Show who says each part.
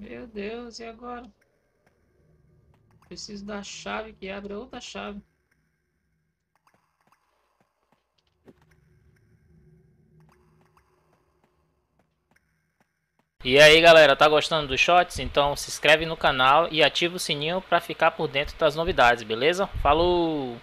Speaker 1: Meu Deus, e agora? Preciso da chave que abre outra chave.
Speaker 2: E aí galera, tá gostando dos shots? Então se inscreve no canal e ativa o sininho para ficar por dentro das novidades, beleza? Falou!